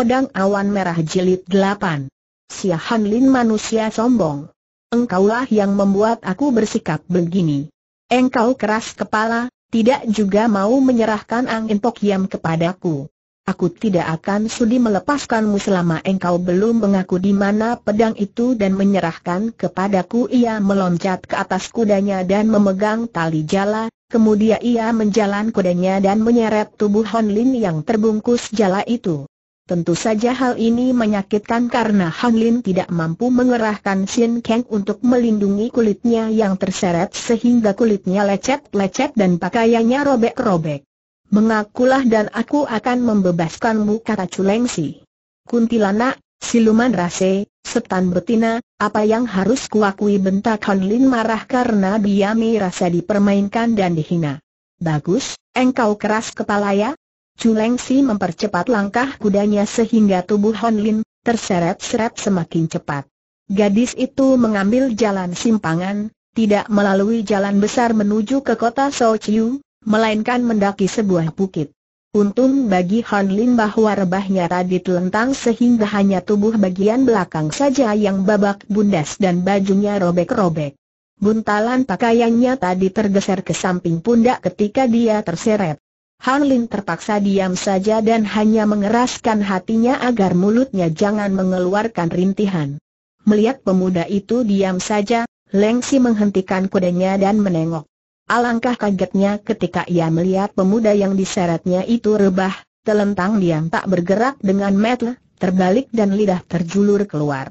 Pedang Awan Merah Jilid 8 Sia Han Lin manusia sombong. Engkaulah yang membuat aku bersikap begini. Engkau keras kepala, tidak juga mau menyerahkan angin Pok kepadaku. Aku tidak akan sudi melepaskanmu selama engkau belum mengaku di mana pedang itu dan menyerahkan kepadaku Ia meloncat ke atas kudanya dan memegang tali jala, kemudian ia menjalan kudanya dan menyeret tubuh Hon yang terbungkus jala itu. Tentu saja hal ini menyakitkan karena Hanlin Lin tidak mampu mengerahkan Sin Kang untuk melindungi kulitnya yang terseret sehingga kulitnya lecet-lecet dan pakaiannya robek-robek. Mengakulah dan aku akan membebaskanmu kata Culengsi. Kuntilanak, siluman rase, setan betina, apa yang harus kuakui bentak Han Lin marah karena dia merasa dipermainkan dan dihina. Bagus, engkau keras kepala ya? Chulengsi mempercepat langkah kudanya sehingga tubuh Honlin terseret-seret semakin cepat. Gadis itu mengambil jalan simpangan, tidak melalui jalan besar menuju ke kota Sochiu, melainkan mendaki sebuah bukit. Untung bagi Han bahwa rebahnya tadi telentang sehingga hanya tubuh bagian belakang saja yang babak bundas dan bajunya robek-robek. Buntalan pakaiannya tadi tergeser ke samping pundak ketika dia terseret. Han Lin terpaksa diam saja dan hanya mengeraskan hatinya agar mulutnya jangan mengeluarkan rintihan. Melihat pemuda itu diam saja, Leng Si menghentikan kudanya dan menengok. Alangkah kagetnya ketika ia melihat pemuda yang diseretnya itu rebah, telentang diam tak bergerak dengan metel, terbalik dan lidah terjulur keluar.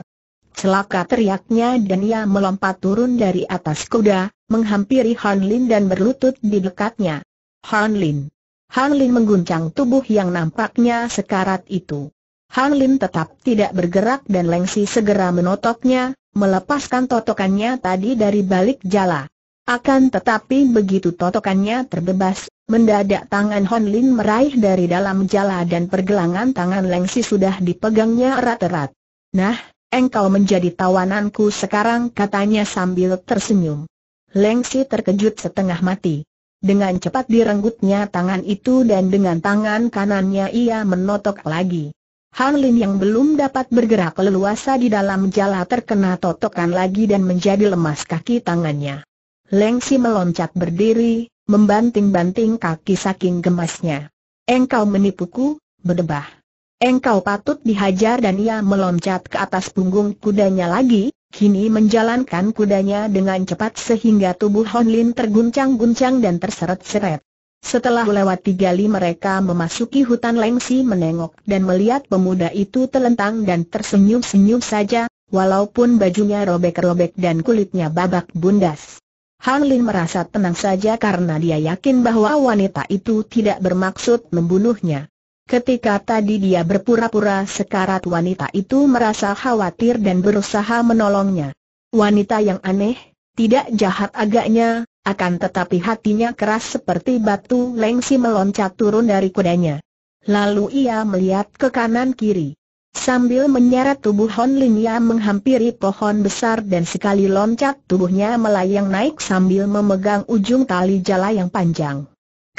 Celaka teriaknya dan ia melompat turun dari atas kuda, menghampiri Han Lin dan berlutut di dekatnya. Han Lin Han Lin mengguncang tubuh yang nampaknya sekarat itu. Han Lin tetap tidak bergerak dan Lengsi segera menotoknya, melepaskan totokannya tadi dari balik jala. Akan tetapi begitu totokannya terbebas, mendadak tangan Han Lin meraih dari dalam jala dan pergelangan tangan Lengsi sudah dipegangnya erat-erat. Nah, engkau menjadi tawananku sekarang katanya sambil tersenyum. Lengsi terkejut setengah mati. Dengan cepat direnggutnya tangan itu dan dengan tangan kanannya ia menotok lagi. Han Lin yang belum dapat bergerak leluasa di dalam jala terkena totokan lagi dan menjadi lemas kaki tangannya. Lengsi meloncat berdiri, membanting-banting kaki saking gemasnya. Engkau menipuku, berdebah. Engkau patut dihajar dan ia meloncat ke atas punggung kudanya lagi, Kini menjalankan kudanya dengan cepat sehingga tubuh Honlin terguncang-guncang dan terseret-seret. Setelah lewat tiga li mereka memasuki hutan Lengsi menengok dan melihat pemuda itu telentang dan tersenyum-senyum saja, walaupun bajunya robek-robek dan kulitnya babak bundas. Han Lin merasa tenang saja karena dia yakin bahwa wanita itu tidak bermaksud membunuhnya. Ketika tadi dia berpura-pura sekarat wanita itu merasa khawatir dan berusaha menolongnya. Wanita yang aneh, tidak jahat agaknya, akan tetapi hatinya keras seperti batu lengsi meloncat turun dari kudanya. Lalu ia melihat ke kanan kiri. Sambil menyeret tubuh Hon Lin ia menghampiri pohon besar dan sekali loncat tubuhnya melayang naik sambil memegang ujung tali jala yang panjang.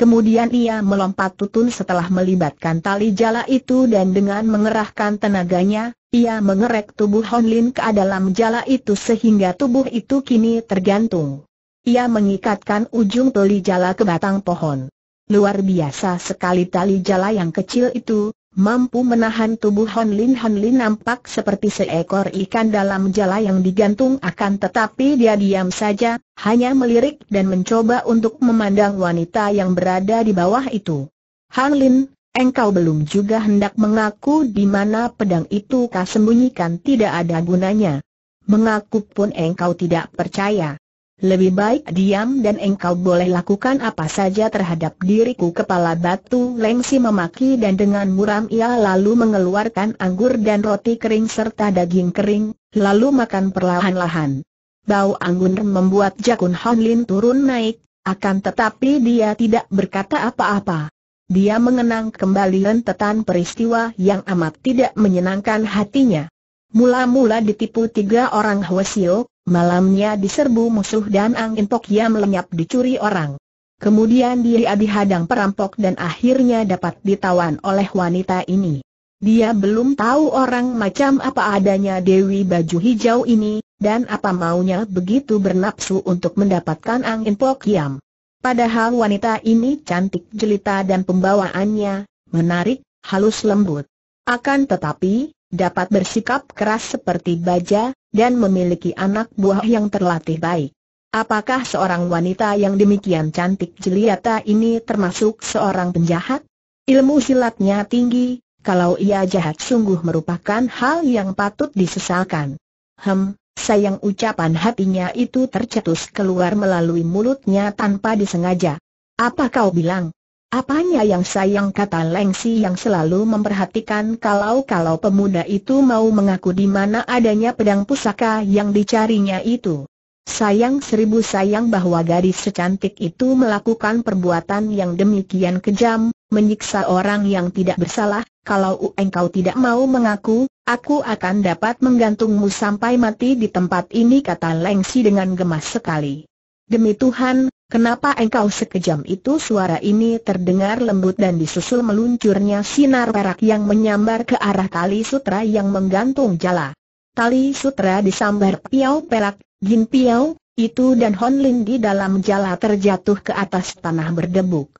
Kemudian ia melompat tutun setelah melibatkan tali jala itu dan dengan mengerahkan tenaganya, ia mengerek tubuh Hon Lin ke dalam jala itu sehingga tubuh itu kini tergantung. Ia mengikatkan ujung tali jala ke batang pohon. Luar biasa sekali tali jala yang kecil itu, mampu menahan tubuh Hon Lin Hon Lin nampak seperti seekor ikan dalam jala yang digantung akan tetapi dia diam saja, hanya melirik dan mencoba untuk memandang wanita yang berada di bawah itu. Hon Lin, engkau belum juga hendak mengaku di mana pedang itu kau sembunyikan tidak ada gunanya. Mengaku pun engkau tidak percaya. Lebih baik diam dan engkau boleh lakukan apa saja terhadap diriku Kepala batu lengsi memaki dan dengan muram ia lalu mengeluarkan anggur dan roti kering serta daging kering, lalu makan perlahan-lahan Bau anggun membuat Jakun Honlin turun naik, akan tetapi dia tidak berkata apa-apa Dia mengenang kembali rentetan peristiwa yang amat tidak menyenangkan hatinya Mula-mula ditipu tiga orang Hwasio, Malamnya diserbu musuh dan angin Tok Yam lenyap dicuri orang. Kemudian dia dihadang perampok dan akhirnya dapat ditawan oleh wanita ini. Dia belum tahu orang macam apa adanya Dewi Baju Hijau ini, dan apa maunya begitu bernapsu untuk mendapatkan angin Pok Yam. Padahal wanita ini cantik jelita dan pembawaannya, menarik, halus lembut. Akan tetapi, dapat bersikap keras seperti baja, dan memiliki anak buah yang terlatih baik. Apakah seorang wanita yang demikian cantik jelita ini termasuk seorang penjahat? Ilmu silatnya tinggi, kalau ia jahat sungguh merupakan hal yang patut disesalkan. Hem, sayang ucapan hatinya itu tercetus keluar melalui mulutnya tanpa disengaja. Apa kau bilang? Apanya yang sayang kata Lengsi yang selalu memperhatikan kalau-kalau pemuda itu mau mengaku di mana adanya pedang pusaka yang dicarinya itu. Sayang seribu sayang bahwa gadis secantik itu melakukan perbuatan yang demikian kejam, menyiksa orang yang tidak bersalah, kalau engkau tidak mau mengaku, aku akan dapat menggantungmu sampai mati di tempat ini kata Lengsi dengan gemas sekali. Demi Tuhan, kenapa engkau sekejam itu? Suara ini terdengar lembut dan disusul meluncurnya sinar perak yang menyambar ke arah tali sutra yang menggantung jala. Tali sutra disambar piau perak, gin piau, itu dan Hon Lin di dalam jala terjatuh ke atas tanah berdebuk.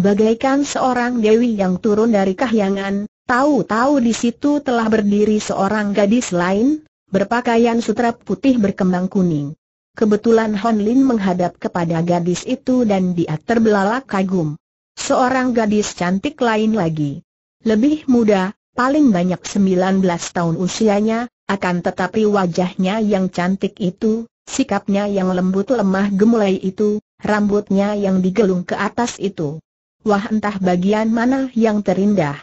Bagaikan seorang dewi yang turun dari kahyangan, tahu-tahu di situ telah berdiri seorang gadis lain, berpakaian sutra putih berkembang kuning. Kebetulan Hon Lin menghadap kepada gadis itu dan dia terbelalak kagum. Seorang gadis cantik lain lagi. Lebih muda, paling banyak 19 tahun usianya, akan tetapi wajahnya yang cantik itu, sikapnya yang lembut lemah gemulai itu, rambutnya yang digelung ke atas itu. Wah entah bagian mana yang terindah.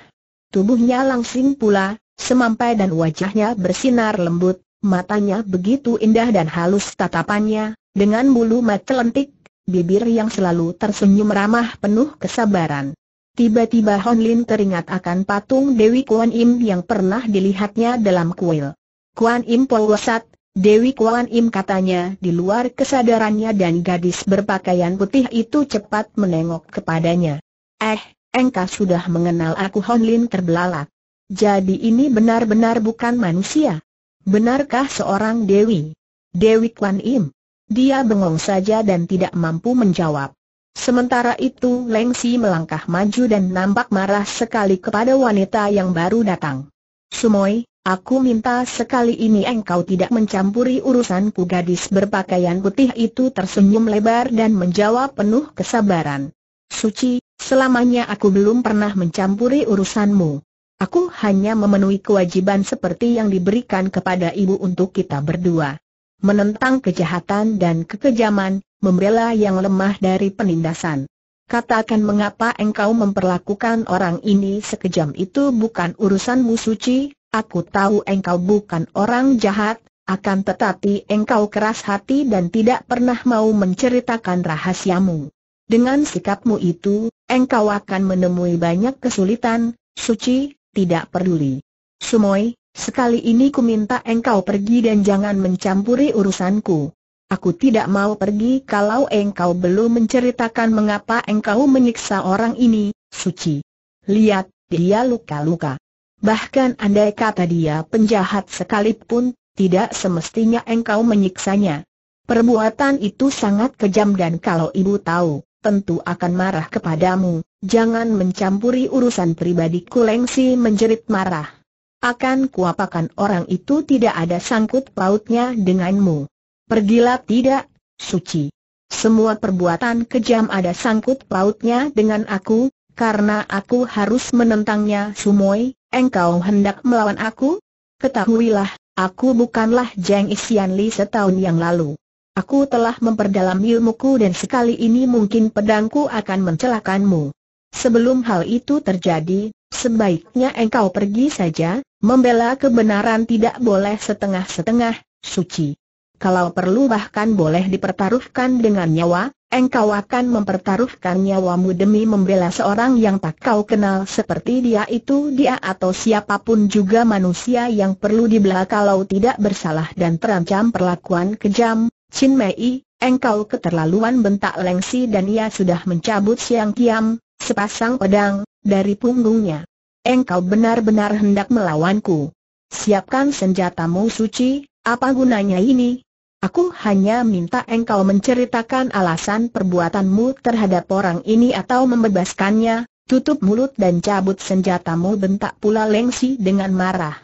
Tubuhnya langsing pula, semampai dan wajahnya bersinar lembut, matanya begitu indah dan halus tatapannya, dengan bulu mata lentik, bibir yang selalu tersenyum ramah penuh kesabaran. Tiba-tiba Hon Lin teringat akan patung Dewi Kuan Im yang pernah dilihatnya dalam kuil. Kuan Im Polwasat, Dewi Kuan Im katanya di luar kesadarannya dan gadis berpakaian putih itu cepat menengok kepadanya. Eh, engkau sudah mengenal aku Hon Lin terbelalak. Jadi ini benar-benar bukan manusia. Benarkah seorang Dewi? Dewi Kwan Im? Dia bengong saja dan tidak mampu menjawab. Sementara itu Lengsi melangkah maju dan nampak marah sekali kepada wanita yang baru datang. Sumoy, aku minta sekali ini engkau tidak mencampuri urusanku gadis berpakaian putih itu tersenyum lebar dan menjawab penuh kesabaran. Suci, selamanya aku belum pernah mencampuri urusanmu. Aku hanya memenuhi kewajiban seperti yang diberikan kepada ibu untuk kita berdua. Menentang kejahatan dan kekejaman, membela yang lemah dari penindasan. Katakan mengapa engkau memperlakukan orang ini sekejam itu bukan urusanmu suci, aku tahu engkau bukan orang jahat, akan tetapi engkau keras hati dan tidak pernah mau menceritakan rahasiamu. Dengan sikapmu itu, engkau akan menemui banyak kesulitan, suci, tidak peduli. Sumoy, sekali ini ku minta engkau pergi dan jangan mencampuri urusanku. Aku tidak mau pergi kalau engkau belum menceritakan mengapa engkau menyiksa orang ini, suci. Lihat, dia luka-luka. Bahkan andai kata dia penjahat sekalipun, tidak semestinya engkau menyiksanya. Perbuatan itu sangat kejam dan kalau ibu tahu, tentu akan marah kepadamu, jangan mencampuri urusan pribadiku Lengsi menjerit marah. Akan kuapakan orang itu tidak ada sangkut pautnya denganmu. Pergilah tidak, suci. Semua perbuatan kejam ada sangkut pautnya dengan aku, karena aku harus menentangnya Sumoi, engkau hendak melawan aku? Ketahuilah, aku bukanlah Jeng Isian Li setahun yang lalu. Aku telah memperdalam ilmuku dan sekali ini mungkin pedangku akan mencelakanmu. Sebelum hal itu terjadi, sebaiknya engkau pergi saja, membela kebenaran tidak boleh setengah-setengah, suci. Kalau perlu bahkan boleh dipertaruhkan dengan nyawa, engkau akan mempertaruhkan nyawamu demi membela seorang yang tak kau kenal seperti dia itu dia atau siapapun juga manusia yang perlu dibela kalau tidak bersalah dan terancam perlakuan kejam, Chin Mei, engkau keterlaluan bentak Lengsi dan ia sudah mencabut siang kiam, sepasang pedang, dari punggungnya. Engkau benar-benar hendak melawanku. Siapkan senjatamu suci, apa gunanya ini? Aku hanya minta engkau menceritakan alasan perbuatanmu terhadap orang ini atau membebaskannya, tutup mulut dan cabut senjatamu bentak pula Lengsi dengan marah.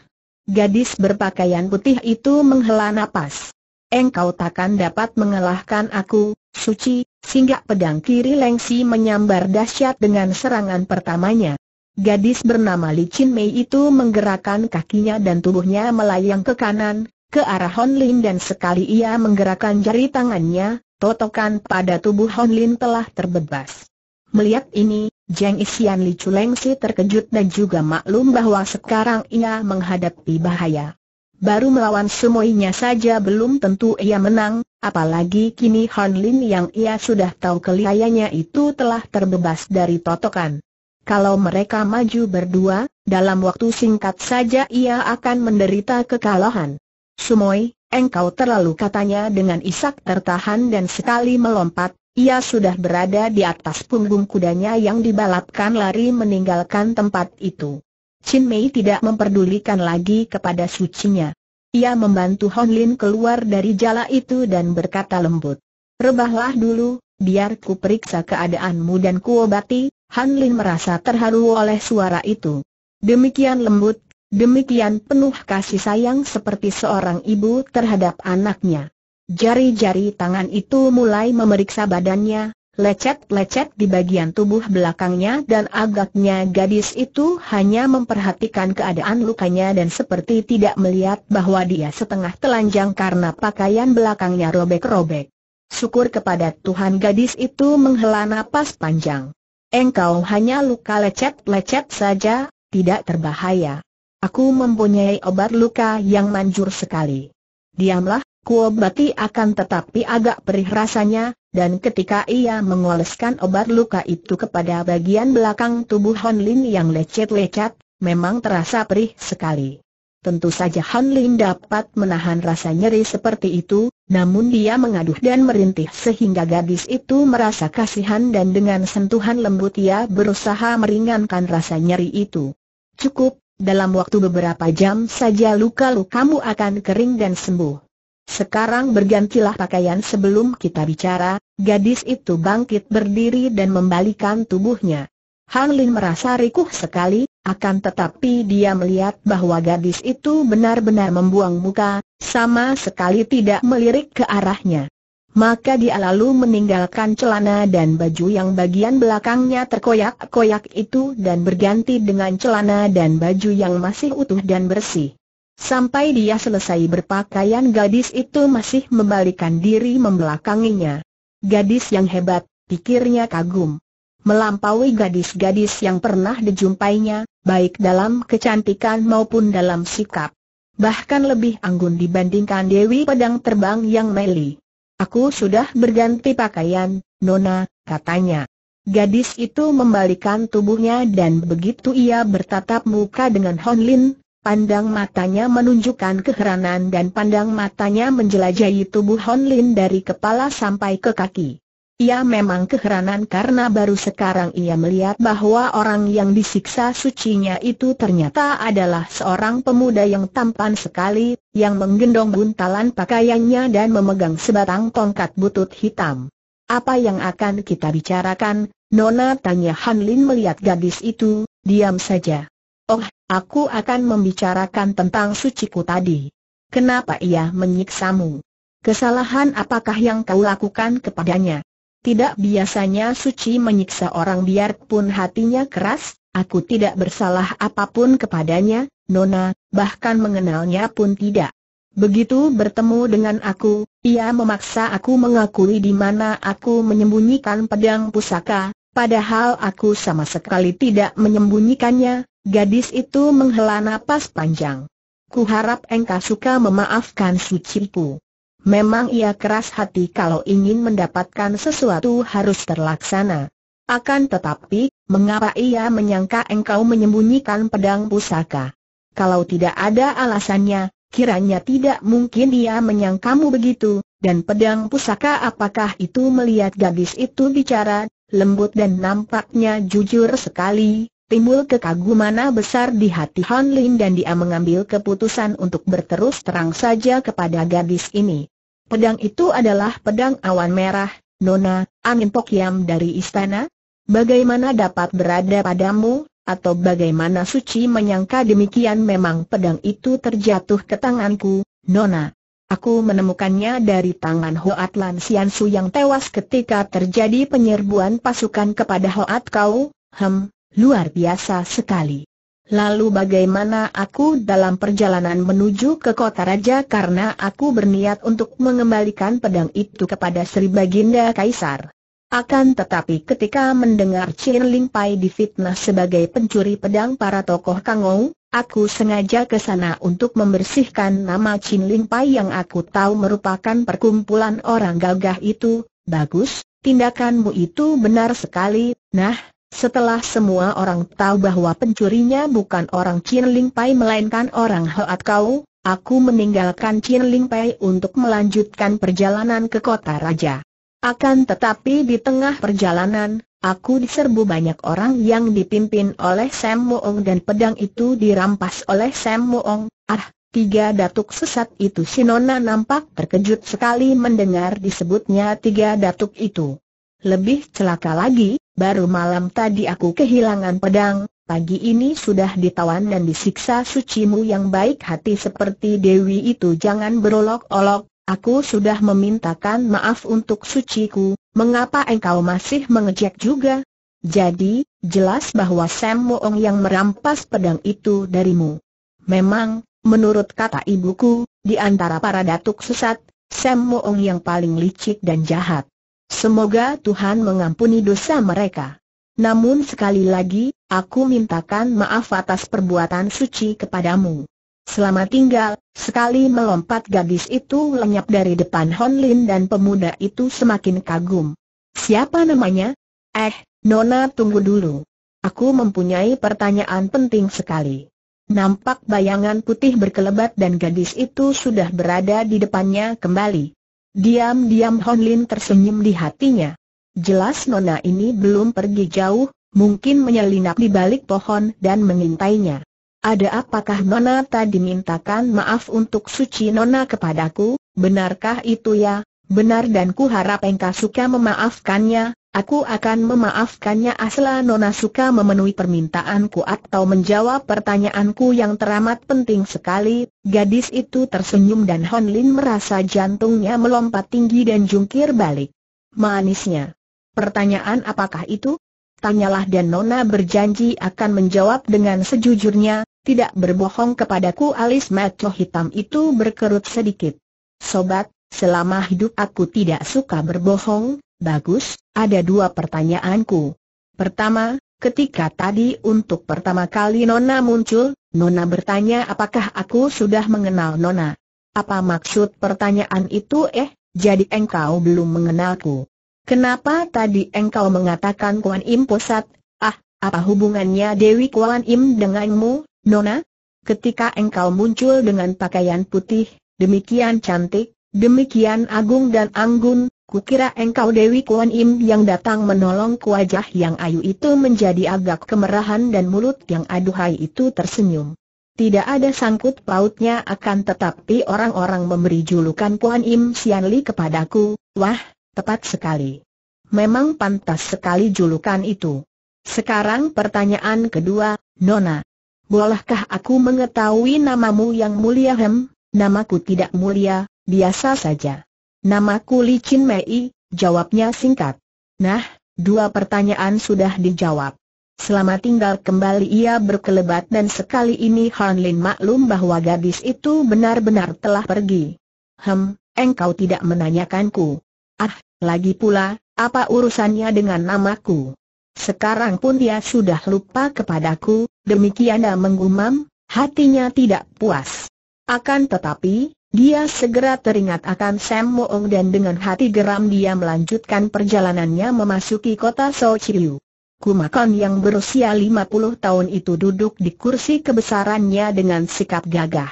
Gadis berpakaian putih itu menghela napas engkau takkan dapat mengalahkan aku, suci, sehingga pedang kiri Lengsi menyambar dahsyat dengan serangan pertamanya. Gadis bernama Li Chin Mei itu menggerakkan kakinya dan tubuhnya melayang ke kanan, ke arah Hon Lin dan sekali ia menggerakkan jari tangannya, totokan pada tubuh Hon Lin telah terbebas. Melihat ini, Jeng Isian Li Lengsi terkejut dan juga maklum bahwa sekarang ia menghadapi bahaya. Baru melawan semuanya saja belum tentu ia menang, apalagi kini Han Lin yang ia sudah tahu kelihayannya itu telah terbebas dari totokan. Kalau mereka maju berdua, dalam waktu singkat saja ia akan menderita kekalahan. Sumoy, engkau terlalu katanya dengan isak tertahan dan sekali melompat, ia sudah berada di atas punggung kudanya yang dibalapkan lari meninggalkan tempat itu. Chin Mei tidak memperdulikan lagi kepada sucinya. Ia membantu Hon Lin keluar dari jala itu dan berkata lembut. Rebahlah dulu, biar ku periksa keadaanmu dan kuobati." obati, Han Lin merasa terharu oleh suara itu. Demikian lembut, demikian penuh kasih sayang seperti seorang ibu terhadap anaknya. Jari-jari tangan itu mulai memeriksa badannya, lecet-lecet di bagian tubuh belakangnya dan agaknya gadis itu hanya memperhatikan keadaan lukanya dan seperti tidak melihat bahwa dia setengah telanjang karena pakaian belakangnya robek-robek. Syukur kepada Tuhan gadis itu menghela napas panjang. Engkau hanya luka lecet-lecet saja, tidak terbahaya. Aku mempunyai obat luka yang manjur sekali. Diamlah, Kuo Bati akan tetapi agak perih rasanya, dan ketika ia mengoleskan obat luka itu kepada bagian belakang tubuh Han Lin yang lecet-lecet, memang terasa perih sekali. Tentu saja Han Lin dapat menahan rasa nyeri seperti itu, namun dia mengaduh dan merintih sehingga gadis itu merasa kasihan dan dengan sentuhan lembut ia berusaha meringankan rasa nyeri itu. Cukup, dalam waktu beberapa jam saja luka-lukamu akan kering dan sembuh. Sekarang bergantilah pakaian sebelum kita bicara, gadis itu bangkit berdiri dan membalikan tubuhnya. Han Lin merasa rikuh sekali, akan tetapi dia melihat bahwa gadis itu benar-benar membuang muka, sama sekali tidak melirik ke arahnya. Maka dia lalu meninggalkan celana dan baju yang bagian belakangnya terkoyak-koyak itu dan berganti dengan celana dan baju yang masih utuh dan bersih. Sampai dia selesai berpakaian gadis itu masih membalikan diri membelakanginya. Gadis yang hebat, pikirnya kagum. Melampaui gadis-gadis yang pernah dijumpainya, baik dalam kecantikan maupun dalam sikap. Bahkan lebih anggun dibandingkan Dewi Pedang Terbang yang meli. Aku sudah berganti pakaian, Nona, katanya. Gadis itu membalikan tubuhnya dan begitu ia bertatap muka dengan Honlin, Pandang matanya menunjukkan keheranan dan pandang matanya menjelajahi tubuh Hon Lin dari kepala sampai ke kaki. Ia memang keheranan karena baru sekarang ia melihat bahwa orang yang disiksa sucinya itu ternyata adalah seorang pemuda yang tampan sekali, yang menggendong buntalan pakaiannya dan memegang sebatang tongkat butut hitam. Apa yang akan kita bicarakan, Nona? Tanya Hanlin melihat gadis itu, diam saja. Oh, aku akan membicarakan tentang suciku tadi. Kenapa ia menyiksamu? Kesalahan apakah yang kau lakukan kepadanya? Tidak biasanya suci menyiksa orang biarpun hatinya keras, aku tidak bersalah apapun kepadanya, Nona, bahkan mengenalnya pun tidak. Begitu bertemu dengan aku, ia memaksa aku mengakui di mana aku menyembunyikan pedang pusaka, padahal aku sama sekali tidak menyembunyikannya, Gadis itu menghela napas panjang. Ku harap engkau suka memaafkan si Cipu. Memang ia keras hati kalau ingin mendapatkan sesuatu harus terlaksana. Akan tetapi, mengapa ia menyangka engkau menyembunyikan pedang pusaka? Kalau tidak ada alasannya, kiranya tidak mungkin ia menyangkamu begitu, dan pedang pusaka apakah itu melihat gadis itu bicara, lembut dan nampaknya jujur sekali, timbul kekaguman besar di hati Han Lin dan dia mengambil keputusan untuk berterus terang saja kepada gadis ini. Pedang itu adalah pedang awan merah, Nona, angin Pokyam dari istana? Bagaimana dapat berada padamu, atau bagaimana Suci menyangka demikian memang pedang itu terjatuh ke tanganku, Nona. Aku menemukannya dari tangan Hoat Lan Sian yang tewas ketika terjadi penyerbuan pasukan kepada Hoat Kau, hem, Luar biasa sekali. Lalu bagaimana aku dalam perjalanan menuju ke kota raja karena aku berniat untuk mengembalikan pedang itu kepada Sri Baginda Kaisar. Akan tetapi ketika mendengar Chin Ling Pai difitnah sebagai pencuri pedang para tokoh Kangou, aku sengaja ke sana untuk membersihkan nama Chin Ling Pai yang aku tahu merupakan perkumpulan orang gagah itu. Bagus, tindakanmu itu benar sekali. Nah, setelah semua orang tahu bahwa pencurinya bukan orang Chin Ling Pai melainkan orang Hoat Kau, aku meninggalkan Chin Ling Pai untuk melanjutkan perjalanan ke kota raja. Akan tetapi di tengah perjalanan, aku diserbu banyak orang yang dipimpin oleh Sam Moong dan pedang itu dirampas oleh Sam Moong. Ah, tiga datuk sesat itu Sinona nampak terkejut sekali mendengar disebutnya tiga datuk itu. Lebih celaka lagi, baru malam tadi aku kehilangan pedang, pagi ini sudah ditawan dan disiksa sucimu yang baik hati seperti Dewi itu jangan berolok-olok, aku sudah memintakan maaf untuk suciku, mengapa engkau masih mengejek juga? Jadi, jelas bahwa Sam Moong yang merampas pedang itu darimu. Memang, menurut kata ibuku, di antara para datuk sesat, Sam Moong yang paling licik dan jahat. Semoga Tuhan mengampuni dosa mereka. Namun sekali lagi, aku mintakan maaf atas perbuatan suci kepadamu. Selamat tinggal, sekali melompat gadis itu lenyap dari depan Hon Lin dan pemuda itu semakin kagum. Siapa namanya? Eh, Nona tunggu dulu. Aku mempunyai pertanyaan penting sekali. Nampak bayangan putih berkelebat dan gadis itu sudah berada di depannya kembali. Diam-diam Hon Lin tersenyum di hatinya. Jelas nona ini belum pergi jauh, mungkin menyelinap di balik pohon dan mengintainya. Ada apakah nona tadi mintakan maaf untuk suci nona kepadaku, benarkah itu ya? Benar dan ku harap engkau suka memaafkannya, Aku akan memaafkannya asla Nona suka memenuhi permintaanku atau menjawab pertanyaanku yang teramat penting sekali. Gadis itu tersenyum dan Hon Lin merasa jantungnya melompat tinggi dan jungkir balik. Manisnya. Pertanyaan apakah itu? Tanyalah dan Nona berjanji akan menjawab dengan sejujurnya, tidak berbohong kepadaku alis mata hitam itu berkerut sedikit. Sobat, selama hidup aku tidak suka berbohong, Bagus, ada dua pertanyaanku. Pertama, ketika tadi untuk pertama kali Nona muncul, Nona bertanya apakah aku sudah mengenal Nona. Apa maksud pertanyaan itu eh, jadi engkau belum mengenalku. Kenapa tadi engkau mengatakan Kuan Im Posat? Ah, apa hubungannya Dewi Kuan Im denganmu, Nona? Ketika engkau muncul dengan pakaian putih, demikian cantik, demikian agung dan anggun, Kukira engkau Dewi Kuan Im yang datang menolong, wajah yang ayu itu menjadi agak kemerahan dan mulut yang aduhai itu tersenyum. Tidak ada sangkut pautnya akan tetapi orang-orang memberi julukan Kuan Im Sian kepadaku, wah, tepat sekali. Memang pantas sekali julukan itu. Sekarang pertanyaan kedua, Nona. Bolehkah aku mengetahui namamu yang mulia hem? Namaku tidak mulia, biasa saja. Namaku Li Chin Mei, jawabnya singkat. Nah, dua pertanyaan sudah dijawab. Selama tinggal kembali ia berkelebat dan sekali ini Han Lin maklum bahwa gadis itu benar-benar telah pergi. Hem, engkau tidak menanyakanku. Ah, lagi pula, apa urusannya dengan namaku? Sekarang pun dia sudah lupa kepadaku, demikian dia menggumam, hatinya tidak puas. Akan tetapi, dia segera teringat akan Sam Moong dan dengan hati geram dia melanjutkan perjalanannya memasuki kota Chiu. Kumakon yang berusia 50 tahun itu duduk di kursi kebesarannya dengan sikap gagah.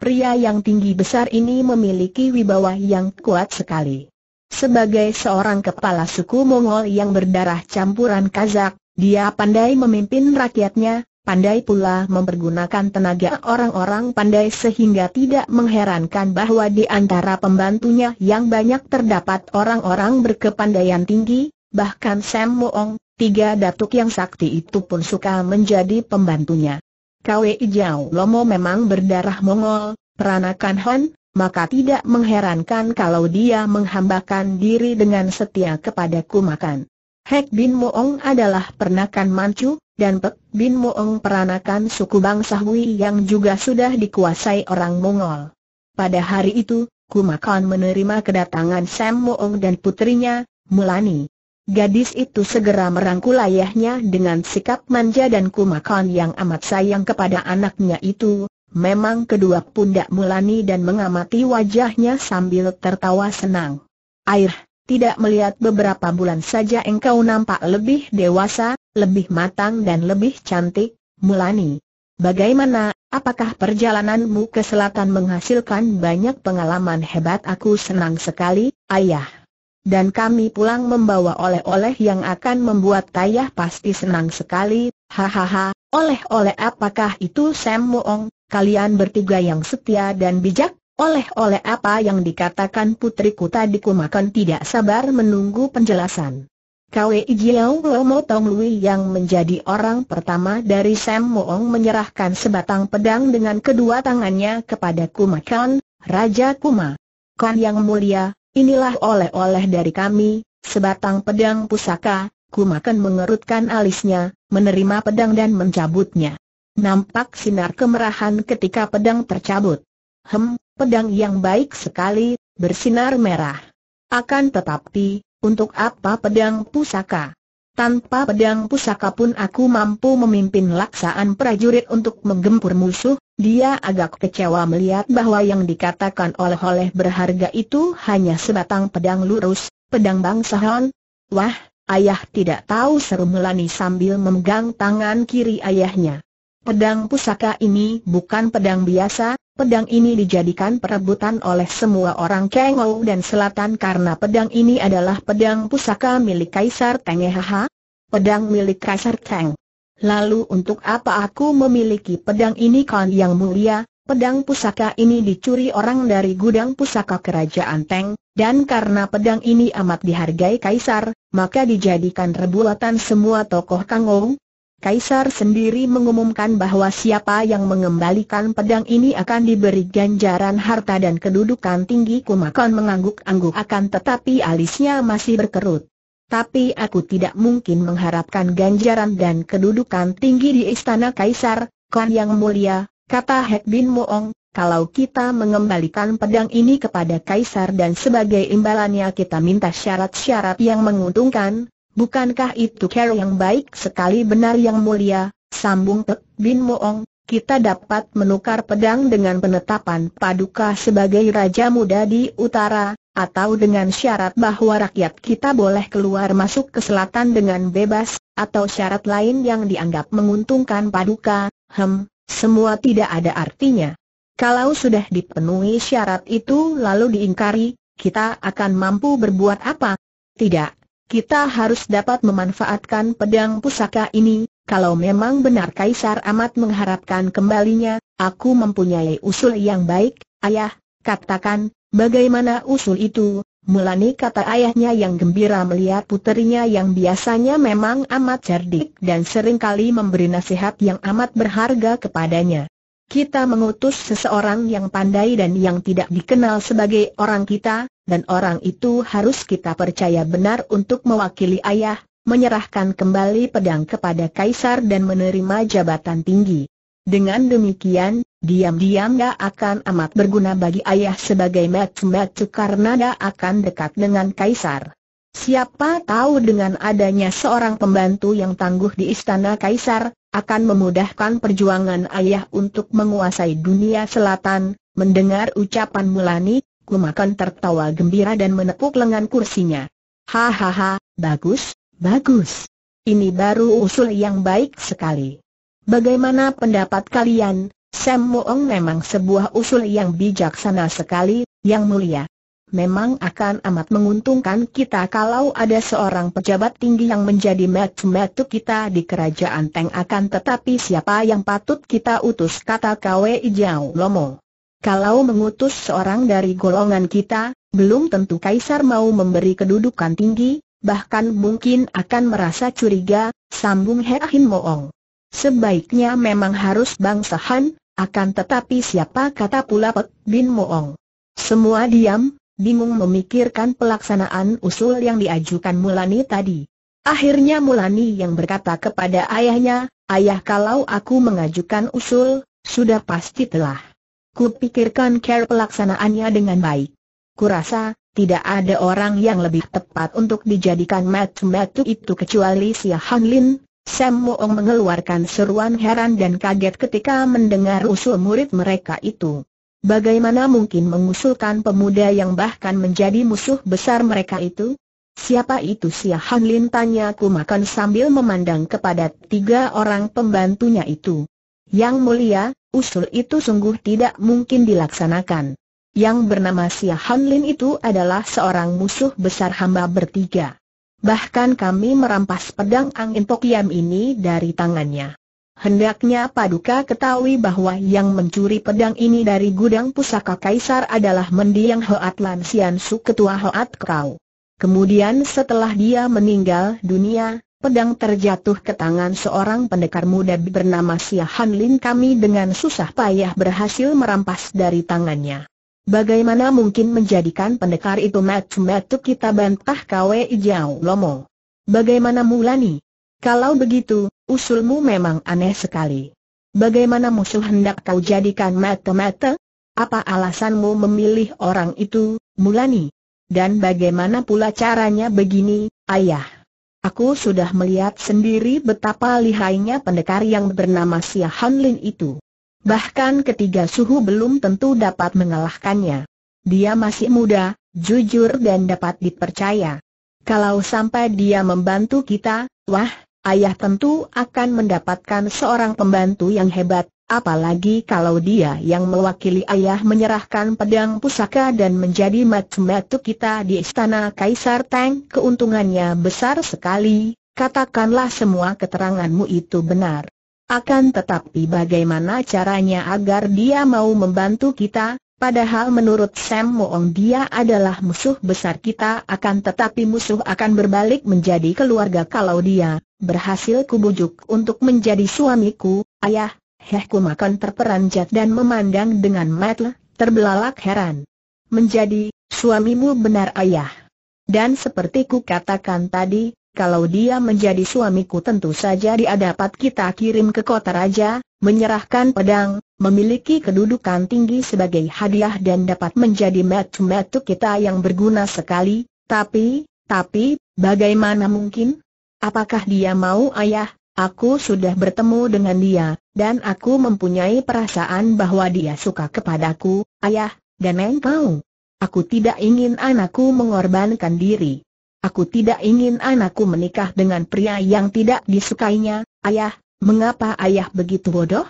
Pria yang tinggi besar ini memiliki wibawa yang kuat sekali. Sebagai seorang kepala suku Mongol yang berdarah campuran Kazak, dia pandai memimpin rakyatnya, pandai pula mempergunakan tenaga orang-orang pandai sehingga tidak mengherankan bahwa di antara pembantunya yang banyak terdapat orang-orang berkepandaian tinggi, bahkan Sam Moong, tiga datuk yang sakti itu pun suka menjadi pembantunya. Kwei Jau Lomo memang berdarah Mongol, peranakan Han, maka tidak mengherankan kalau dia menghambakan diri dengan setia kepada kumakan. Hek Bin Moong adalah pernakan Manchu, dan Pek Bin Moong peranakan suku bangsa Hui yang juga sudah dikuasai orang Mongol. Pada hari itu, Kumakon menerima kedatangan Sam Moong dan putrinya, Mulani. Gadis itu segera merangkul ayahnya dengan sikap manja dan Kumakon yang amat sayang kepada anaknya itu, memang kedua pundak Mulani dan mengamati wajahnya sambil tertawa senang. Air, tidak melihat beberapa bulan saja engkau nampak lebih dewasa, lebih matang dan lebih cantik, Mulani. Bagaimana, apakah perjalananmu ke selatan menghasilkan banyak pengalaman hebat aku senang sekali, ayah. Dan kami pulang membawa oleh-oleh yang akan membuat ayah pasti senang sekali, hahaha, oleh-oleh apakah itu Sam Moong, kalian bertiga yang setia dan bijak, oleh-oleh apa yang dikatakan putriku tadi kumakan tidak sabar menunggu penjelasan. Kwei Jiao Lomo Tong Lui yang menjadi orang pertama dari Sam Moong menyerahkan sebatang pedang dengan kedua tangannya kepada Kumakan, Raja Kuma. Kan yang mulia, inilah oleh-oleh dari kami, sebatang pedang pusaka, Kumakan mengerutkan alisnya, menerima pedang dan mencabutnya. Nampak sinar kemerahan ketika pedang tercabut. Hem, pedang yang baik sekali, bersinar merah. Akan tetapi, untuk apa pedang pusaka? Tanpa pedang pusaka pun aku mampu memimpin laksaan prajurit untuk menggempur musuh, dia agak kecewa melihat bahwa yang dikatakan oleh-oleh berharga itu hanya sebatang pedang lurus, pedang bangsa Wah, ayah tidak tahu seru Melani sambil memegang tangan kiri ayahnya. Pedang pusaka ini bukan pedang biasa, Pedang ini dijadikan perebutan oleh semua orang Kengou dan Selatan karena pedang ini adalah pedang pusaka milik Kaisar Tengehaha, pedang milik Kaisar Teng. Lalu untuk apa aku memiliki pedang ini kan yang mulia, pedang pusaka ini dicuri orang dari gudang pusaka kerajaan Teng, dan karena pedang ini amat dihargai Kaisar, maka dijadikan rebutan semua tokoh Kengou. Kaisar sendiri mengumumkan bahwa siapa yang mengembalikan pedang ini akan diberi ganjaran harta dan kedudukan tinggi Kumakon mengangguk-angguk akan tetapi alisnya masih berkerut. Tapi aku tidak mungkin mengharapkan ganjaran dan kedudukan tinggi di istana Kaisar, kan Yang Mulia, kata Hek Bin Moong, kalau kita mengembalikan pedang ini kepada Kaisar dan sebagai imbalannya kita minta syarat-syarat yang menguntungkan, Bukankah itu cara yang baik sekali benar yang mulia, sambung Pek Bin Moong, kita dapat menukar pedang dengan penetapan paduka sebagai raja muda di utara, atau dengan syarat bahwa rakyat kita boleh keluar masuk ke selatan dengan bebas, atau syarat lain yang dianggap menguntungkan paduka, hem, semua tidak ada artinya. Kalau sudah dipenuhi syarat itu lalu diingkari, kita akan mampu berbuat apa? Tidak, kita harus dapat memanfaatkan pedang pusaka ini, kalau memang benar Kaisar amat mengharapkan kembalinya, aku mempunyai usul yang baik, ayah, katakan, bagaimana usul itu? Mulani kata ayahnya yang gembira melihat puterinya yang biasanya memang amat cerdik dan seringkali memberi nasihat yang amat berharga kepadanya. Kita mengutus seseorang yang pandai dan yang tidak dikenal sebagai orang kita, dan orang itu harus kita percaya benar untuk mewakili ayah, menyerahkan kembali pedang kepada kaisar dan menerima jabatan tinggi. Dengan demikian, diam-diam dia akan amat berguna bagi ayah sebagai metu-metu karena dia akan dekat dengan kaisar. Siapa tahu dengan adanya seorang pembantu yang tangguh di istana kaisar, akan memudahkan perjuangan ayah untuk menguasai dunia selatan, mendengar ucapan Mulani, Kumakan tertawa gembira dan menepuk lengan kursinya. Hahaha, bagus, bagus. Ini baru usul yang baik sekali. Bagaimana pendapat kalian? Sam Moong memang sebuah usul yang bijaksana sekali, yang mulia memang akan amat menguntungkan kita kalau ada seorang pejabat tinggi yang menjadi metu-metu kita di kerajaan Teng akan tetapi siapa yang patut kita utus kata Kwe Ijau Lomo. Kalau mengutus seorang dari golongan kita, belum tentu Kaisar mau memberi kedudukan tinggi, bahkan mungkin akan merasa curiga, sambung Herahin Moong. Sebaiknya memang harus bangsahan, akan tetapi siapa kata pula Pek Bin Moong. Semua diam, bingung memikirkan pelaksanaan usul yang diajukan Mulani tadi. Akhirnya Mulani yang berkata kepada ayahnya, Ayah kalau aku mengajukan usul, sudah pasti telah. Kupikirkan care pelaksanaannya dengan baik. Kurasa, tidak ada orang yang lebih tepat untuk dijadikan matu-matu itu kecuali si Han Lin. Sam Moong mengeluarkan seruan heran dan kaget ketika mendengar usul murid mereka itu. Bagaimana mungkin mengusulkan pemuda yang bahkan menjadi musuh besar mereka itu? Siapa itu si Han Lin tanya ku makan sambil memandang kepada tiga orang pembantunya itu. Yang mulia, usul itu sungguh tidak mungkin dilaksanakan. Yang bernama si Han Lin itu adalah seorang musuh besar hamba bertiga. Bahkan kami merampas pedang angin Pokiam ini dari tangannya. Hendaknya Paduka ketahui bahwa yang mencuri pedang ini dari gudang pusaka kaisar adalah mendiang Hoat Lan Sian Su ketua Hoat Kau. Kemudian setelah dia meninggal dunia, pedang terjatuh ke tangan seorang pendekar muda bernama Sia Han Lin kami dengan susah payah berhasil merampas dari tangannya. Bagaimana mungkin menjadikan pendekar itu macam-macam kita bantah kau Jauh Lomo? Bagaimana Mulani? Kalau begitu, usulmu memang aneh sekali. Bagaimana musuh hendak kau jadikan mata-mata? Apa alasanmu memilih orang itu, Mulani? Dan bagaimana pula caranya begini, ayah? Aku sudah melihat sendiri betapa lihainya pendekar yang bernama Xia Hanlin itu. Bahkan ketiga suhu belum tentu dapat mengalahkannya. Dia masih muda, jujur dan dapat dipercaya. Kalau sampai dia membantu kita, wah, ayah tentu akan mendapatkan seorang pembantu yang hebat, apalagi kalau dia yang mewakili ayah menyerahkan pedang pusaka dan menjadi matematu kita di istana Kaisar Tang. Keuntungannya besar sekali, katakanlah semua keteranganmu itu benar. Akan tetapi bagaimana caranya agar dia mau membantu kita? Padahal menurut Sam Moong dia adalah musuh besar kita akan tetapi musuh akan berbalik menjadi keluarga kalau dia berhasil kubujuk untuk menjadi suamiku, ayah, hehku makan terperanjat dan memandang dengan matle, terbelalak heran. Menjadi suamimu benar ayah. Dan seperti ku katakan tadi, kalau dia menjadi suamiku tentu saja dia dapat kita kirim ke kota raja, menyerahkan pedang, memiliki kedudukan tinggi sebagai hadiah dan dapat menjadi metu-metu kita yang berguna sekali, tapi, tapi, bagaimana mungkin? Apakah dia mau ayah? Aku sudah bertemu dengan dia, dan aku mempunyai perasaan bahwa dia suka kepadaku, ayah, dan engkau. Aku tidak ingin anakku mengorbankan diri. Aku tidak ingin anakku menikah dengan pria yang tidak disukainya, ayah, mengapa ayah begitu bodoh?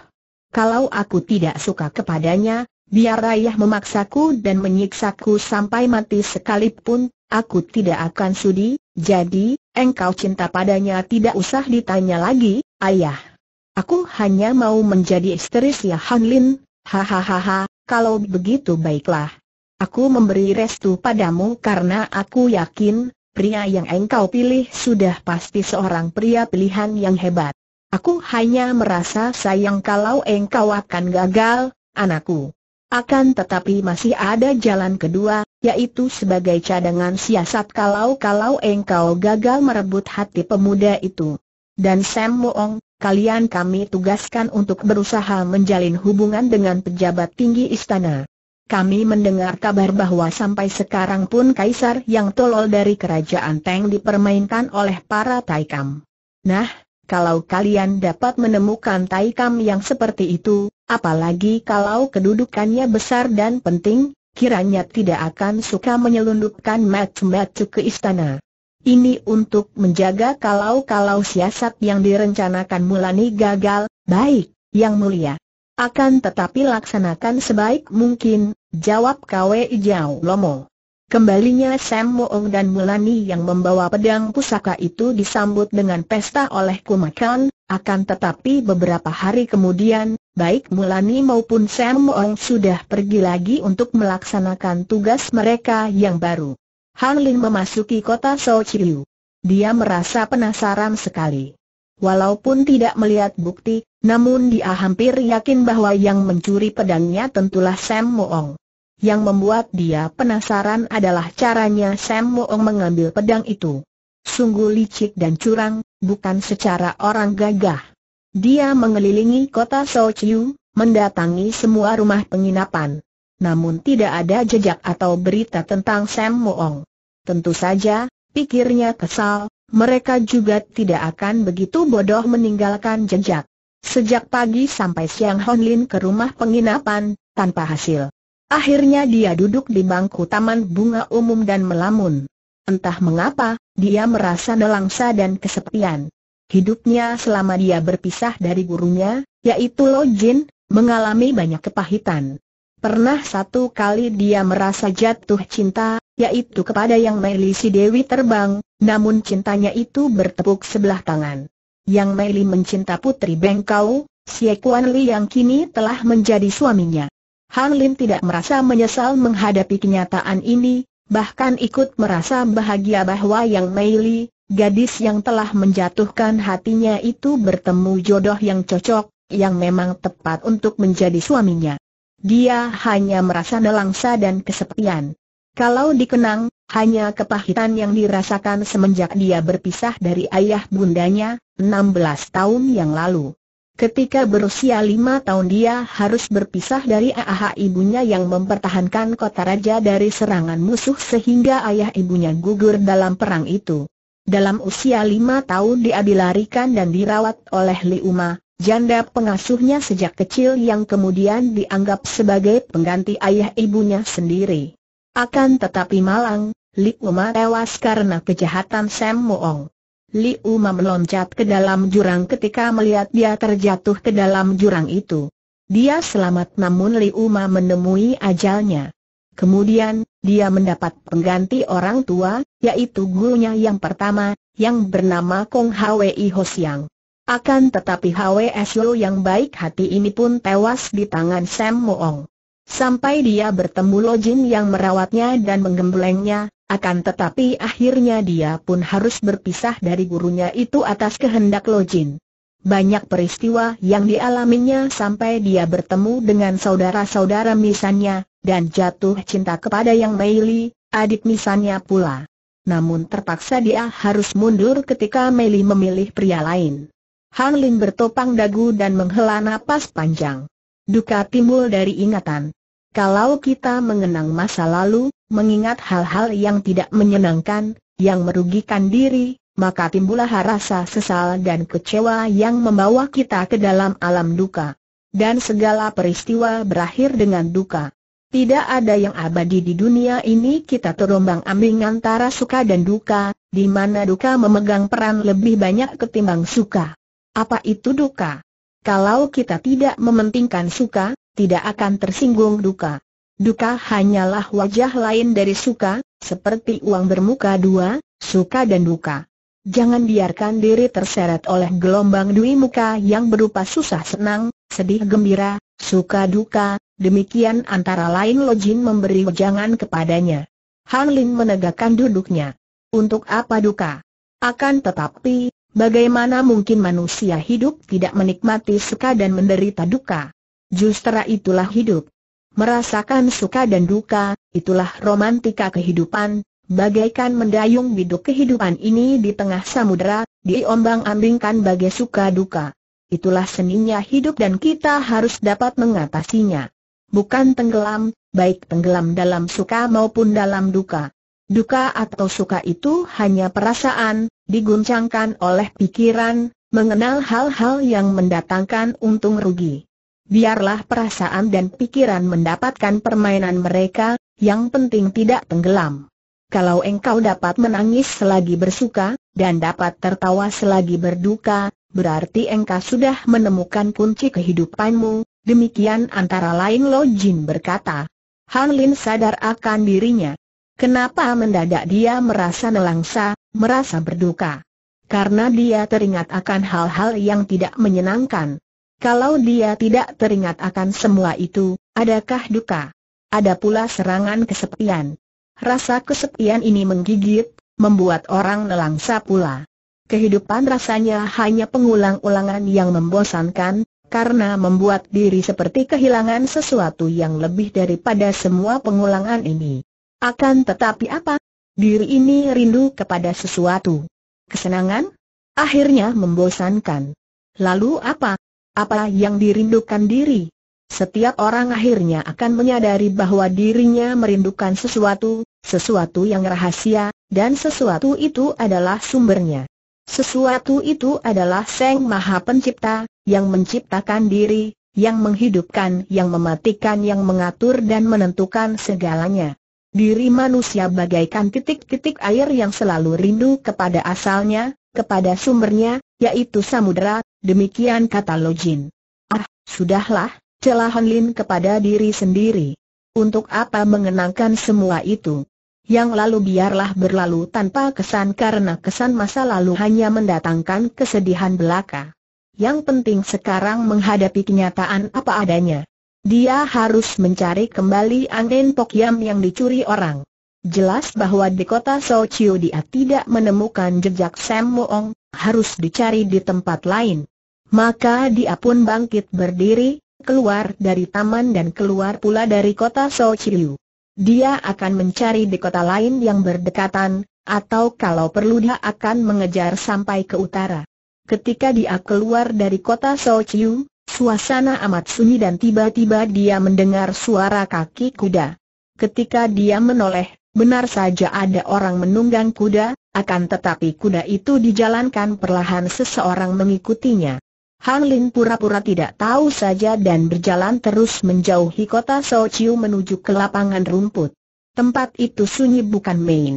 kalau aku tidak suka kepadanya, biar ayah memaksaku dan menyiksaku sampai mati sekalipun, aku tidak akan sudi, jadi, engkau cinta padanya tidak usah ditanya lagi, ayah. Aku hanya mau menjadi istri si Han Lin, hahaha, kalau begitu baiklah. Aku memberi restu padamu karena aku yakin, pria yang engkau pilih sudah pasti seorang pria pilihan yang hebat. Aku hanya merasa sayang kalau engkau akan gagal, anakku. Akan tetapi masih ada jalan kedua, yaitu sebagai cadangan siasat kalau-kalau engkau gagal merebut hati pemuda itu. Dan Sam Moong, kalian kami tugaskan untuk berusaha menjalin hubungan dengan pejabat tinggi istana. Kami mendengar kabar bahwa sampai sekarang pun kaisar yang tolol dari kerajaan Teng dipermainkan oleh para Taikam. Nah, kalau kalian dapat menemukan Taikam yang seperti itu, apalagi kalau kedudukannya besar dan penting, kiranya tidak akan suka menyelundupkan macu-macu ke istana. Ini untuk menjaga kalau-kalau siasat yang direncanakan Mulani gagal, baik, yang mulia. Akan tetapi laksanakan sebaik mungkin, jawab Kwe Ijau Lomo. Kembalinya Sam Moong dan Mulani yang membawa pedang pusaka itu disambut dengan pesta oleh Kumakan, akan tetapi beberapa hari kemudian, baik Mulani maupun Sam Moong sudah pergi lagi untuk melaksanakan tugas mereka yang baru. Han Lin memasuki kota Sochiu. Dia merasa penasaran sekali. Walaupun tidak melihat bukti, namun dia hampir yakin bahwa yang mencuri pedangnya tentulah Sam Moong. Yang membuat dia penasaran adalah caranya Sam Moong mengambil pedang itu. Sungguh licik dan curang, bukan secara orang gagah. Dia mengelilingi kota Sochiu, mendatangi semua rumah penginapan. Namun tidak ada jejak atau berita tentang Sam Moong. Tentu saja, pikirnya kesal, mereka juga tidak akan begitu bodoh meninggalkan jejak. Sejak pagi sampai siang Honlin ke rumah penginapan, tanpa hasil. Akhirnya dia duduk di bangku taman bunga umum dan melamun. Entah mengapa, dia merasa nelangsa dan kesepian. Hidupnya selama dia berpisah dari gurunya, yaitu Lo Jin, mengalami banyak kepahitan. Pernah satu kali dia merasa jatuh cinta, yaitu kepada yang Si Dewi terbang, namun cintanya itu bertepuk sebelah tangan. Yang Meli mencinta putri Bengkau, Xie Kuan Li yang kini telah menjadi suaminya. Han Lin tidak merasa menyesal menghadapi kenyataan ini, bahkan ikut merasa bahagia bahwa Yang Mei Li, gadis yang telah menjatuhkan hatinya itu bertemu jodoh yang cocok, yang memang tepat untuk menjadi suaminya. Dia hanya merasa nelangsa dan kesepian. Kalau dikenang, hanya kepahitan yang dirasakan semenjak dia berpisah dari ayah bundanya, 16 tahun yang lalu. Ketika berusia lima tahun dia harus berpisah dari ayah ibunya yang mempertahankan kota raja dari serangan musuh sehingga ayah ibunya gugur dalam perang itu. Dalam usia lima tahun dia dilarikan dan dirawat oleh Liuma, janda pengasuhnya sejak kecil yang kemudian dianggap sebagai pengganti ayah ibunya sendiri. Akan tetapi malang, Liuma tewas karena kejahatan Sam Moong. Liu Ma meloncat ke dalam jurang ketika melihat dia terjatuh ke dalam jurang itu. Dia selamat namun Liu Ma menemui ajalnya. Kemudian, dia mendapat pengganti orang tua, yaitu gurunya yang pertama, yang bernama Kong Hwi Hosiang. Akan tetapi Hwi Xiu yang baik hati ini pun tewas di tangan Sam Moong. Sampai dia bertemu Lo Jin yang merawatnya dan menggemblengnya, akan tetapi akhirnya dia pun harus berpisah dari gurunya itu atas kehendak Lojin. Banyak peristiwa yang dialaminya sampai dia bertemu dengan saudara-saudara misannya, dan jatuh cinta kepada yang Meili, adik misannya pula. Namun terpaksa dia harus mundur ketika Meili memilih pria lain. Han Lin bertopang dagu dan menghela napas panjang. Duka timbul dari ingatan. Kalau kita mengenang masa lalu, Mengingat hal-hal yang tidak menyenangkan, yang merugikan diri, maka timbullah rasa sesal dan kecewa yang membawa kita ke dalam alam duka. Dan segala peristiwa berakhir dengan duka. Tidak ada yang abadi di dunia ini kita terombang ambing antara suka dan duka, di mana duka memegang peran lebih banyak ketimbang suka. Apa itu duka? Kalau kita tidak mementingkan suka, tidak akan tersinggung duka. Duka hanyalah wajah lain dari suka, seperti uang bermuka dua, suka dan duka. Jangan biarkan diri terseret oleh gelombang dui muka yang berupa susah senang, sedih gembira, suka duka, demikian antara lain Lo Jin memberi wejangan kepadanya. Han Lin menegakkan duduknya. Untuk apa duka? Akan tetapi, Bagaimana mungkin manusia hidup tidak menikmati suka dan menderita duka? Justru itulah hidup. Merasakan suka dan duka, itulah romantika kehidupan, bagaikan mendayung biduk kehidupan ini di tengah samudera, diombang-ambingkan bagai suka duka. Itulah seninya hidup dan kita harus dapat mengatasinya. Bukan tenggelam, baik tenggelam dalam suka maupun dalam duka. Duka atau suka itu hanya perasaan, diguncangkan oleh pikiran, mengenal hal-hal yang mendatangkan untung rugi biarlah perasaan dan pikiran mendapatkan permainan mereka, yang penting tidak tenggelam. Kalau engkau dapat menangis selagi bersuka, dan dapat tertawa selagi berduka, berarti engkau sudah menemukan kunci kehidupanmu, demikian antara lain Lo Jin berkata. Han Lin sadar akan dirinya. Kenapa mendadak dia merasa nelangsa, merasa berduka? Karena dia teringat akan hal-hal yang tidak menyenangkan. Kalau dia tidak teringat akan semua itu, adakah duka? Ada pula serangan kesepian. Rasa kesepian ini menggigit, membuat orang nelangsa pula. Kehidupan rasanya hanya pengulang-ulangan yang membosankan, karena membuat diri seperti kehilangan sesuatu yang lebih daripada semua pengulangan ini. Akan tetapi apa? Diri ini rindu kepada sesuatu. Kesenangan? Akhirnya membosankan. Lalu apa? Apa yang dirindukan diri? Setiap orang akhirnya akan menyadari bahwa dirinya merindukan sesuatu, sesuatu yang rahasia, dan sesuatu itu adalah sumbernya. Sesuatu itu adalah Sang Maha Pencipta, yang menciptakan diri, yang menghidupkan, yang mematikan, yang mengatur dan menentukan segalanya. Diri manusia bagaikan titik-titik air yang selalu rindu kepada asalnya, kepada sumbernya, yaitu samudera, demikian kata Lo Jin. Ah, sudahlah, celah Han Lin kepada diri sendiri. Untuk apa mengenangkan semua itu? Yang lalu biarlah berlalu tanpa kesan karena kesan masa lalu hanya mendatangkan kesedihan belaka. Yang penting sekarang menghadapi kenyataan apa adanya. Dia harus mencari kembali angin Pokyam yang dicuri orang. Jelas bahwa di kota Sochiu dia tidak menemukan jejak Sam Moong, harus dicari di tempat lain. Maka dia pun bangkit berdiri, keluar dari taman dan keluar pula dari kota Sochiu. Dia akan mencari di kota lain yang berdekatan, atau kalau perlu dia akan mengejar sampai ke utara. Ketika dia keluar dari kota Sochiu, suasana amat sunyi dan tiba-tiba dia mendengar suara kaki kuda. Ketika dia menoleh, benar saja ada orang menunggang kuda, akan tetapi kuda itu dijalankan perlahan seseorang mengikutinya. Han Lin pura-pura tidak tahu saja dan berjalan terus menjauhi kota Sochiu menuju ke lapangan rumput. Tempat itu sunyi bukan main.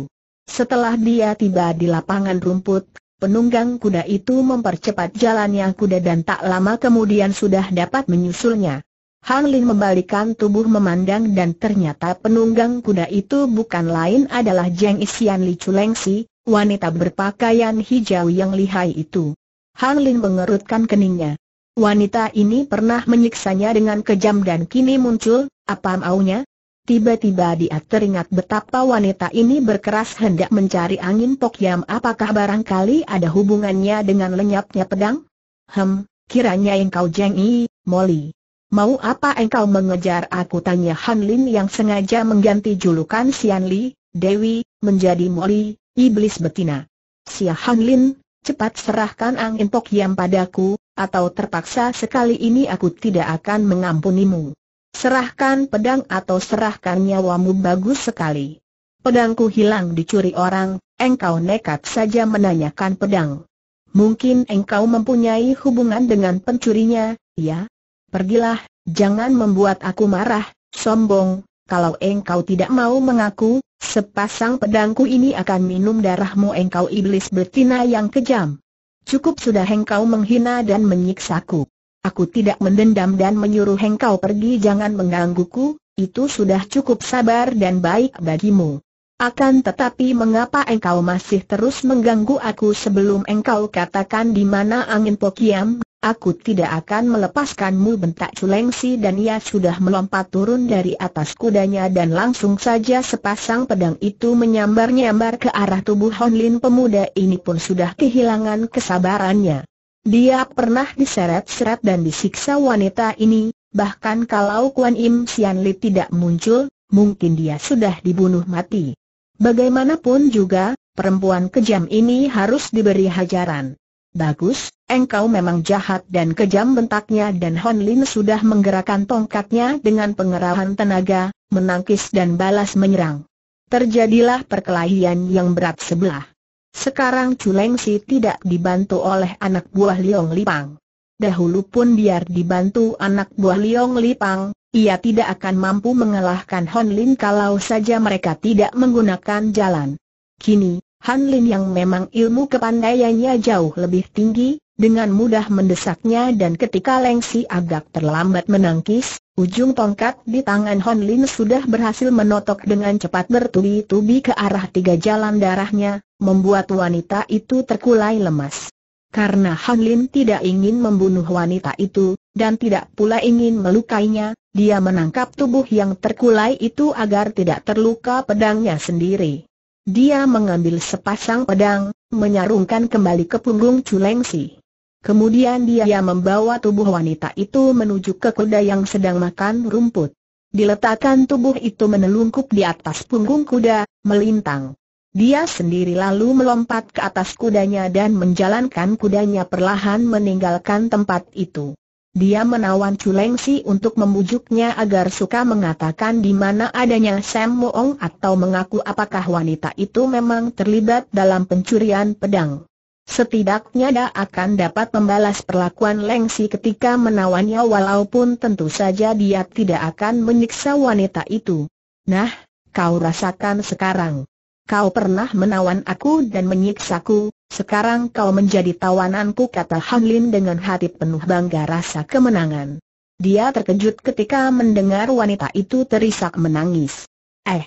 Setelah dia tiba di lapangan rumput, penunggang kuda itu mempercepat jalannya kuda dan tak lama kemudian sudah dapat menyusulnya. Han Lin membalikan tubuh memandang dan ternyata penunggang kuda itu bukan lain adalah Jeng Isian Li Chulengsi, wanita berpakaian hijau yang lihai itu. Han Lin mengerutkan keningnya. Wanita ini pernah menyiksanya dengan kejam dan kini muncul, apa maunya? Tiba-tiba dia teringat betapa wanita ini berkeras hendak mencari angin pokyam apakah barangkali ada hubungannya dengan lenyapnya pedang? Hem, kiranya engkau jengi, Molly. Mau apa engkau mengejar aku tanya Han Lin yang sengaja mengganti julukan Sian Li, Dewi, menjadi Molly, Iblis Betina. Sia Han Lin, Cepat serahkan Ang Impok Yam padaku, atau terpaksa sekali ini aku tidak akan mengampunimu. Serahkan pedang atau serahkan nyawamu bagus sekali. Pedangku hilang dicuri orang, engkau nekat saja menanyakan pedang. Mungkin engkau mempunyai hubungan dengan pencurinya, ya? Pergilah, jangan membuat aku marah, sombong, kalau engkau tidak mau mengaku, sepasang pedangku ini akan minum darahmu engkau iblis betina yang kejam. Cukup sudah engkau menghina dan menyiksaku. Aku tidak mendendam dan menyuruh engkau pergi jangan menggangguku, itu sudah cukup sabar dan baik bagimu. Akan tetapi mengapa engkau masih terus mengganggu aku sebelum engkau katakan di mana angin pokiam Aku tidak akan melepaskanmu bentak Culengsi dan ia sudah melompat turun dari atas kudanya dan langsung saja sepasang pedang itu menyambar-nyambar ke arah tubuh Honlin pemuda ini pun sudah kehilangan kesabarannya. Dia pernah diseret-seret dan disiksa wanita ini, bahkan kalau Kuan Im Sian Li tidak muncul, mungkin dia sudah dibunuh mati. Bagaimanapun juga, perempuan kejam ini harus diberi hajaran. Bagus, engkau memang jahat dan kejam bentaknya dan Hon Lin sudah menggerakkan tongkatnya dengan pengerahan tenaga, menangkis dan balas menyerang. Terjadilah perkelahian yang berat sebelah. Sekarang Chuleng Si tidak dibantu oleh anak buah Liong Lipang. Dahulu pun biar dibantu anak buah Liong Lipang, ia tidak akan mampu mengalahkan Hon Lin kalau saja mereka tidak menggunakan jalan. Kini, Han Lin yang memang ilmu kepandaiannya jauh lebih tinggi, dengan mudah mendesaknya dan ketika Leng Si agak terlambat menangkis, ujung tongkat di tangan Han Lin sudah berhasil menotok dengan cepat bertubi-tubi ke arah tiga jalan darahnya, membuat wanita itu terkulai lemas. Karena Han Lin tidak ingin membunuh wanita itu, dan tidak pula ingin melukainya, dia menangkap tubuh yang terkulai itu agar tidak terluka pedangnya sendiri. Dia mengambil sepasang pedang, menyarungkan kembali ke punggung Culengsi. Kemudian dia membawa tubuh wanita itu menuju ke kuda yang sedang makan rumput. Diletakkan tubuh itu menelungkup di atas punggung kuda, melintang. Dia sendiri lalu melompat ke atas kudanya dan menjalankan kudanya perlahan meninggalkan tempat itu. Dia menawan Culengsi untuk membujuknya agar suka mengatakan di mana adanya Sam Moong atau mengaku apakah wanita itu memang terlibat dalam pencurian pedang. Setidaknya dia akan dapat membalas perlakuan Lengsi ketika menawannya walaupun tentu saja dia tidak akan menyiksa wanita itu. Nah, kau rasakan sekarang. Kau pernah menawan aku dan menyiksaku, sekarang kau menjadi tawananku kata Han Lin dengan hati penuh bangga rasa kemenangan. Dia terkejut ketika mendengar wanita itu terisak menangis. Eh,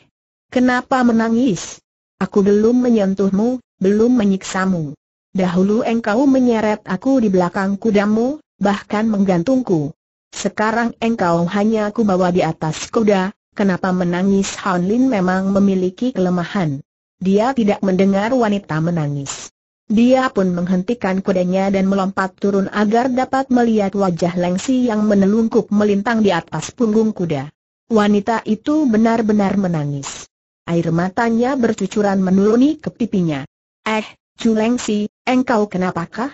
kenapa menangis? Aku belum menyentuhmu, belum menyiksamu. Dahulu engkau menyeret aku di belakang kudamu, bahkan menggantungku. Sekarang engkau hanya aku bawa di atas kuda, kenapa menangis Han Lin memang memiliki kelemahan. Dia tidak mendengar wanita menangis. Dia pun menghentikan kudanya dan melompat turun agar dapat melihat wajah Lengsi yang menelungkup melintang di atas punggung kuda. Wanita itu benar-benar menangis. Air matanya bercucuran menuruni ke pipinya. Eh, Cu Lengsi, engkau kenapakah?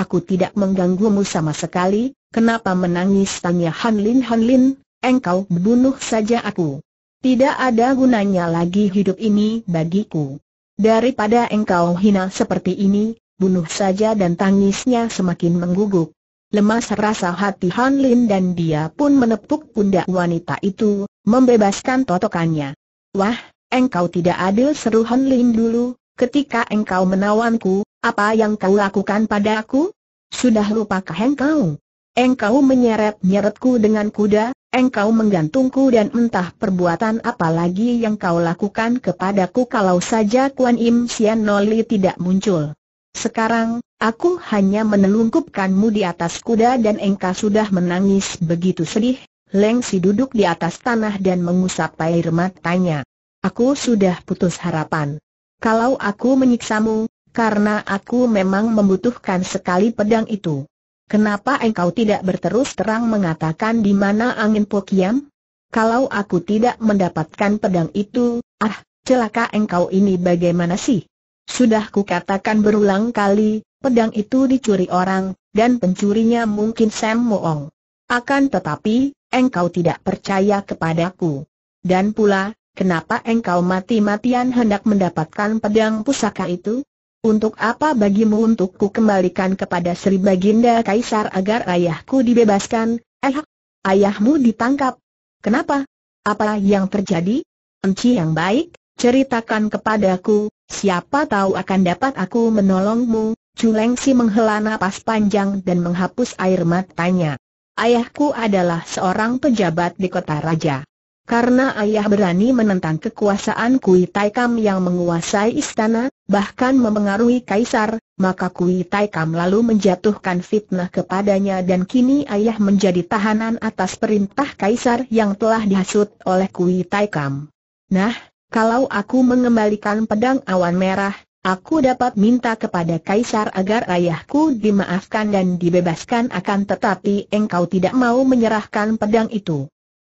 Aku tidak mengganggumu sama sekali, kenapa menangis tanya Han Lin Han Lin, engkau bunuh saja aku. Tidak ada gunanya lagi hidup ini bagiku. Daripada engkau hina seperti ini, bunuh saja dan tangisnya semakin mengguguk. Lemas rasa hati Han Lin dan dia pun menepuk pundak wanita itu, membebaskan totokannya. Wah, engkau tidak adil seru Han Lin dulu, ketika engkau menawanku, apa yang kau lakukan padaku? Sudah lupakah engkau? Engkau menyeret-nyeretku dengan kuda, engkau menggantungku dan entah perbuatan apa lagi yang kau lakukan kepadaku kalau saja Kuan Im Sian Noli tidak muncul. Sekarang, aku hanya menelungkupkanmu di atas kuda dan engkau sudah menangis begitu sedih. Lengsi duduk di atas tanah dan mengusap air matanya. Aku sudah putus harapan. Kalau aku menyiksamu, karena aku memang membutuhkan sekali pedang itu. Kenapa engkau tidak berterus terang mengatakan di mana angin Pokiam? Kalau aku tidak mendapatkan pedang itu, ah, celaka engkau ini bagaimana sih? Sudah kukatakan berulang kali, pedang itu dicuri orang, dan pencurinya mungkin Sam Moong. Akan tetapi, engkau tidak percaya kepadaku. Dan pula, kenapa engkau mati-matian hendak mendapatkan pedang pusaka itu? Untuk apa bagimu ku kembalikan kepada Sri Baginda Kaisar agar ayahku dibebaskan? Eh, ayahmu ditangkap. Kenapa? Apa yang terjadi? Enci yang baik, ceritakan kepadaku, siapa tahu akan dapat aku menolongmu. Culengsi menghela napas panjang dan menghapus air matanya. Ayahku adalah seorang pejabat di kota raja. Karena ayah berani menentang kekuasaan Kui Taikam yang menguasai istana, bahkan mempengaruhi kaisar, maka Kui Taikam lalu menjatuhkan fitnah kepadanya dan kini ayah menjadi tahanan atas perintah kaisar yang telah dihasut oleh Kui Taikam. Nah, kalau aku mengembalikan pedang awan merah, aku dapat minta kepada kaisar agar ayahku dimaafkan dan dibebaskan akan tetapi engkau tidak mau menyerahkan pedang itu.